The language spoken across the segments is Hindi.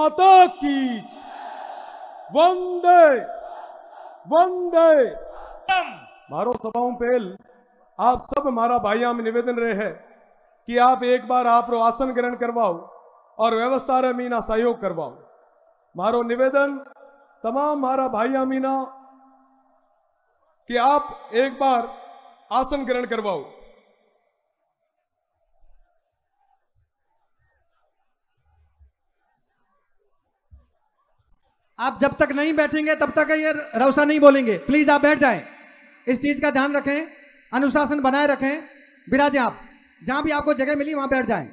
माता की वंदे वंदे मारो सभाओं पेल आप सब हमारा भाई में निवेदन रहे हैं कि आप एक बार आप रो आसन ग्रहण करवाओ और व्यवस्था रे मीना सहयोग करवाओ मारो निवेदन तमाम हमारा भाइया मीना कि आप एक बार आसन ग्रहण करवाओ आप जब तक नहीं बैठेंगे तब तक ये रवसा नहीं बोलेंगे प्लीज आप बैठ जाएं इस चीज का ध्यान रखें अनुशासन बनाए रखें बिराजे आप जहां भी आपको जगह मिली वहां बैठ जाएं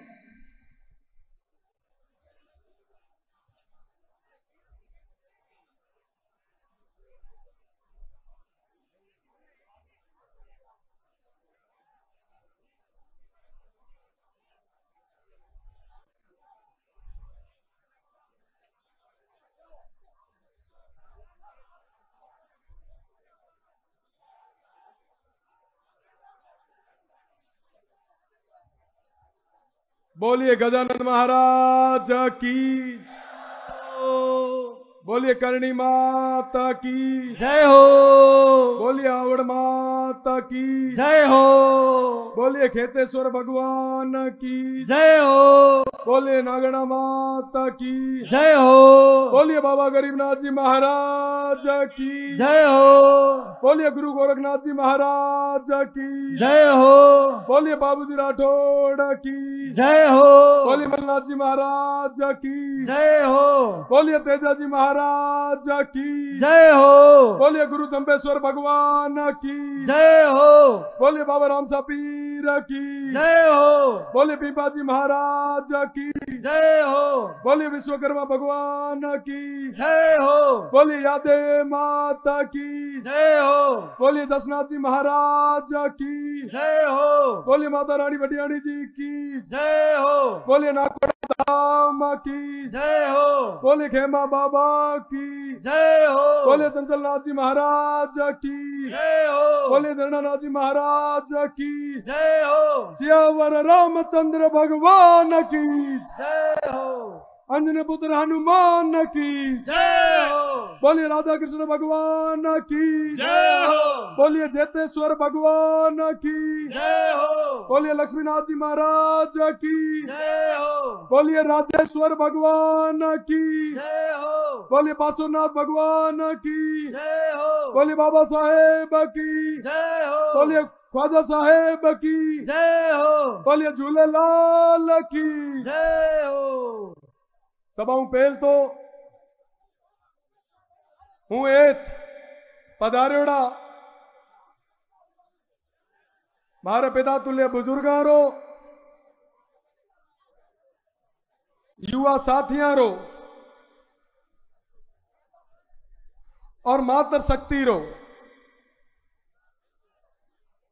बोलिए गजानंद महाराज की बोलिए करणी माता की जय हो बोलिए आवड़ माता की जय हो बोलिए खेतेश्वर भगवान की जय हो बोले नागणा माता की जय हो बोलिए बाबा गरीबनाथ जी महाराज की जय हो बोलिए गुरु गोरखनाथ जी महाराज की जय हो बोलिए बाबूजी राठौड़ की जय हो बोलिए मलनाथ जी महाराज की जय हो बोलिए तेजा जी महाराज की जय हो बोलिए गुरु दम्बेश्वर भगवान की जय हो बोलिए बाबा राम सापीर की जय हो बोलिए पीपा जी महाराज की की जय हो बोलिए विश्वकर्मा भगवान की जय हो बोलिए यादे माता की जय हो बोलिए दशनाथ जी महाराज की जय हो बोलिए माता रानी बटियाणी जी की जय हो बोलिए नागपुर मा की जय हो बोले खेमा बाबा की जय हो बोले चंचल नाथ जी महाराज की जय हो बोले धरणानाथ जी महाराज की जय हो सियावर रामचंद्र भगवान की जय हो अंजन पुत्र हनुमान की जय बोलिए राधा कृष्ण भगवान की जय हो बोलिए जेतेश्वर भगवान की जय हो बोलिए लक्ष्मीनाथ जी महाराज की जय हो बोलिए राधेश्वर भगवान की जय हो बोलिए बासुरनाथ भगवान की जय हो बोलिए बाबा साहेब की जय हो बोलिए ख्वाजा साहेब की जय हो बोलिए झूले लाल की जय हो सभाऊ पहल तो હું એથ पधारेड़ा મારા पिता तुल्य बुजुर्गारो युवा साथियारो और मातर शक्ति रो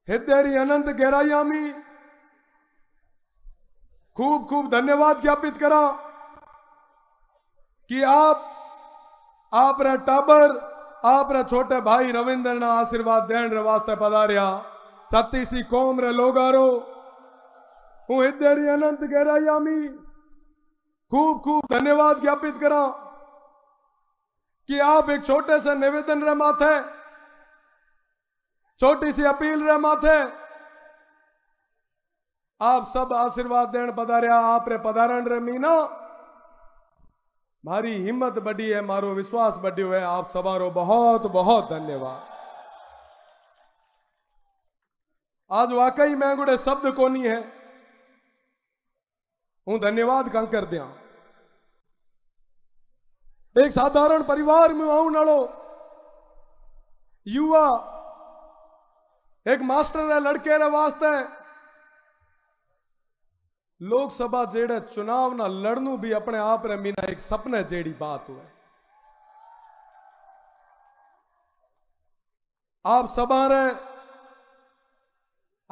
हृदय अनंत गहरायामी खूब खूब धन्यवाद ज्ञापित करा कि आप टाबर આપણે ટબર આપણે છોટે ભાઈ રવિન્દ્રના આશીર્વાદ દેણ વાસ્તે પધાર્યા છત્તીસી કોમ રે લોગારો હું ઇદેરી અનંત ગહેરાયામી खूब खूब धन्यवाद ज्ञापित करा कि आप एक छोटे से निवेदन रे माथे छोटी सी अपील रे माथे आप सब आशीर्वाद देन पधारिया आप रे पधारण रे मीना मारी हिम्मत बढ़ी है मारो विश्वास बढ़ो है आप सबारो बहुत बहुत धन्यवाद आज वाकई मैं गुड़े शब्द को नहीं है हूं धन्यवाद कं कर दिया एक साधारण परिवार में आऊ नो युवा एक मास्टर है लड़के रे वास्ते लोकसभा जेड़े चुनाव ना लड़नू भी अपने आप रे मीना एक सपने जेड़ी बात हुए आप सभा रे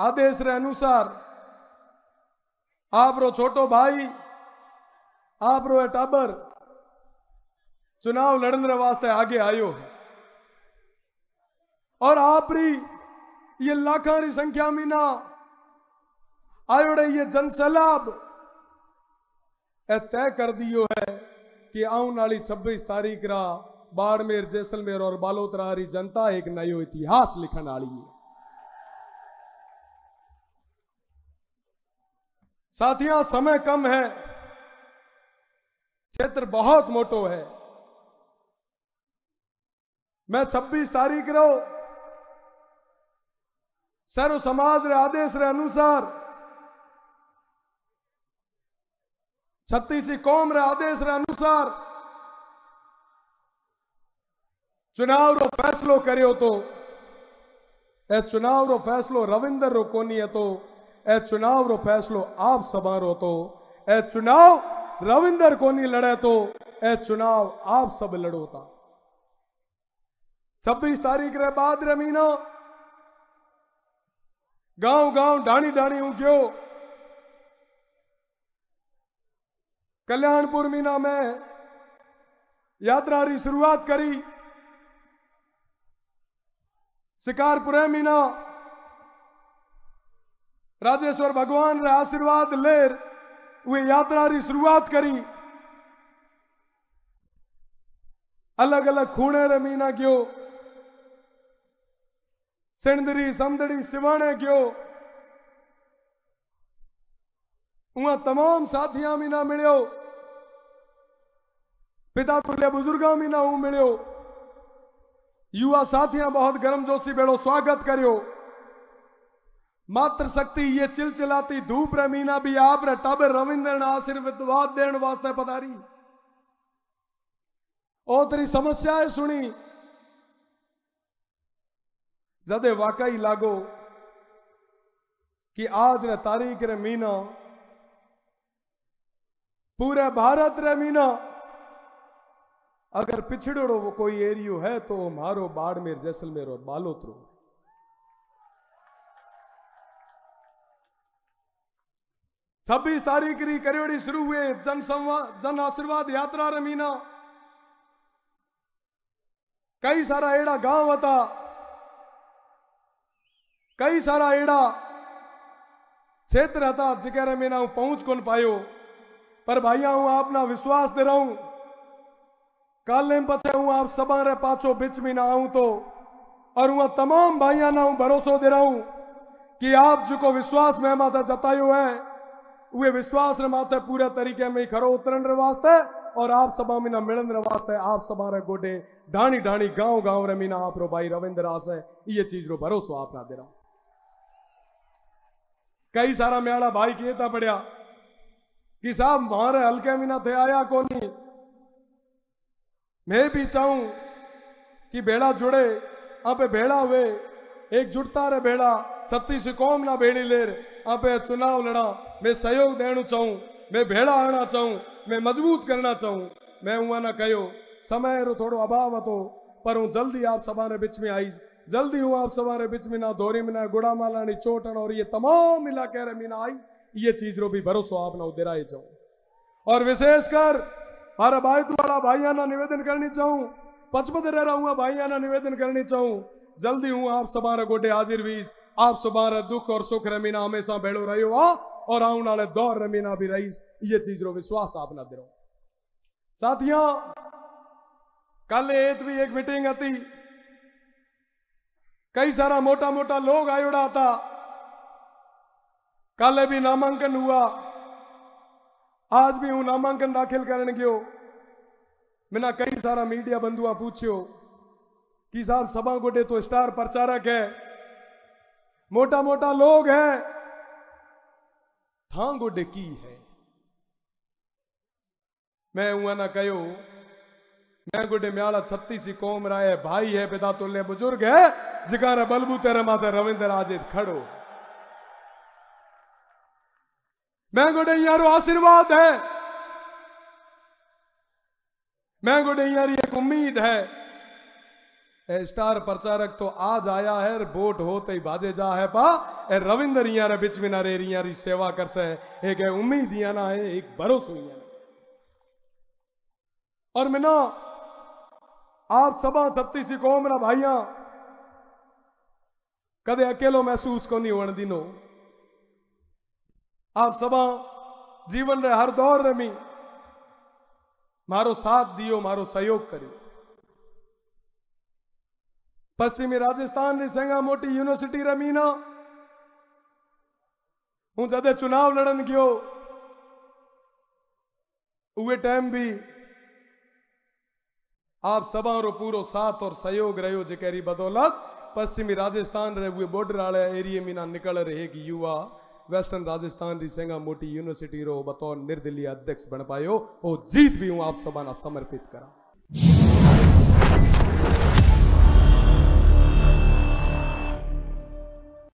आदेश रे अनुसार आप रो छोटो भाई आप रो टाबर चुनाव लड़ने वास्ते आगे आयो है और आप री ये लाखों की संख्या में ना आयोड़े ये जन सैलाब यह तय कर दियो है कि आने वाली छब्बीस तारीख रा बाड़मेर जैसलमेर और बालोतरा जनता एक नयो इतिहास लिखने वाली है साथियां समय कम है क्षेत्र बहुत मोटो है मैं 26 तारीख रो सर्व समाज रे आदेश रे अनुसार छत्तीसी कौम रे आदेश रे अनुसार चुनाव रो फैसलो करियो तो ए चुनाव रो फैसलो रविंदर रो कोनी है तो ए चुनाव रो फैसलो आप सभा रो तो ए चुनाव रविंदर कोनी लड़े तो ए चुनाव आप सब लड़ो था छब्बीस तारीख रे बाद रे मीना गांव गांव डाणी डाणी हूं कल्याणपुर मीना में यात्रा की शुरुआत करी शिकारपुर मीना राजेश्वर भगवान रे आशीर्वाद लेर वे यात्रा की शुरुआत करी अलग अलग खूणे रे मीना गयो सिंदरी समदड़ी सिवाने गयो उहा तमाम साथियां बि ना मिलो पिता तुल्य बुजुर्गों बि ना मिलो युवा साथियां बहुत गर्मजोशी बेड़ो स्वागत करो मात्र शक्ति ये चिलचिलाती धूप रे मीना भी आप रे टब रविंद्र ने आशीर्वाद देने वास्ते पधारी ओ ओतरी समस्याएं सुनी जदे वाकई लागो कि आज रे तारीख रे मीना पूरे भारत रे मीना अगर पिछड़ो वो कोई एरियो है तो मारो बाड़मेर जैसलमेर और बालोत्रो छब्बीस तारीख री करियोड़ी शुरू हुए जन संवाद जन आशीर्वाद यात्रा मीना कई सारा एड़ा गांव था कई सारा एड़ा क्षेत्र था जिके मीना पहुंच कौन पायो पर भाइया हूं आप ना विश्वास दे रहा हूं कल में बचे हूं आप सबारे पाछो बीच में ना आऊं तो और वह तमाम भाइया ना हूं भरोसा दे रहा हूं कि आप जो को विश्वास में माता जतायो है वे विश्वास रे माथे पूरे तरीके में खरो उतरण रे वास्ते और आप सभा में ना मिलन रे वास्ते आप सभा रे गोडे ढाणी ढाणी गांव गांव रे मीना आप रो भाई रविंद्र आस है ये चीज रो भरोसा आप ना दे रहा कई सारा म्याला भाई किए था बढ़िया कि साहब मारे हल्के में ना थे आया को नहीं मैं भी चाहूं कि बेड़ा जुड़े आप बेड़ा हुए एक जुटता रे बेड़ा छत्तीस कौम ना बेड़ी लेर आप चुनाव लड़ा मैं सहयोग देना चाहूं मैं भेड़ा आना चाहूं मैं मजबूत करना चाहूं मैं हुआ ना कहो समय रो थोड़ा अभाव तो पर हूँ जल्दी आप सभा ने बिच में आई जल्दी हूँ आप सभा ने बिच में ना धोरी में ना गुड़ा माला चोटन और ये तमाम इलाके रे मीना आई ये चीज रो भी भरोसा भरोसो आपने उदेराए जाऊं और विशेषकर हर बायत वाला भाइया ना निवेदन करनी चाहूं पचपद रह रहा हूँ भाइया ना निवेदन करनी चाहूं जल्दी हूं आप सबारा गोटे हाजिर भी आप सबारा दुख और सुख रमीना हमेशा भेड़ो रही हो और आऊ वाले दौर रमीना भी रही ये चीज रो विश्वास आप ना दे साथियों कल एत भी एक मीटिंग आती कई सारा मोटा मोटा लोग आयोड़ा था कल भी नामांकन हुआ आज भी हूं नामांकन दाखिल करण गयो मैंने कई सारा मीडिया बंधुआ पूछो कि साहब सभा गोडे तो स्टार प्रचारक है मोटा मोटा लोग है था गोडे की है मैं हुआ ना कहो मैं गोडे म्याला छत्तीस कौम राय भाई है पिता तुल्य बुजुर्ग है जिकार बलबू तेरे माते रविंद्र आजे खड़ो यारो आशीर्वाद है यार एक उम्मीद है स्टार प्रचारक तो आज आया है वोट होते ही बाजे जा है पा ए रविंदर यार बिच में नरे यार सेवा कर से एक उम्मीद यहां ना है एक भरोसा या और मिना आप सभा सत्तीसी कौम ना भाइया कदे अकेलो महसूस को नहीं होने दिनो आप सबा जीवन रे हर दौर रमी मारो साथ दियो मारो सहयोग करो पश्चिमी राजस्थान री संगा मोटी यूनिवर्सिटी रमी ना हूं जद चुनाव लड़न गयो टाइम भी आप सभा रो पूरो साथ और सहयोग रो जे बदौलत पश्चिमी राजस्थान रे हुए बॉर्डर आले एरिया में निकल रहे युवा वेस्टर्न राजस्थान री सेंगा मोटी यूनिवर्सिटी रो बतौर निर्दलीय अध्यक्ष बन पायो ओ जीत भी हूं आप सभा समर्पित करा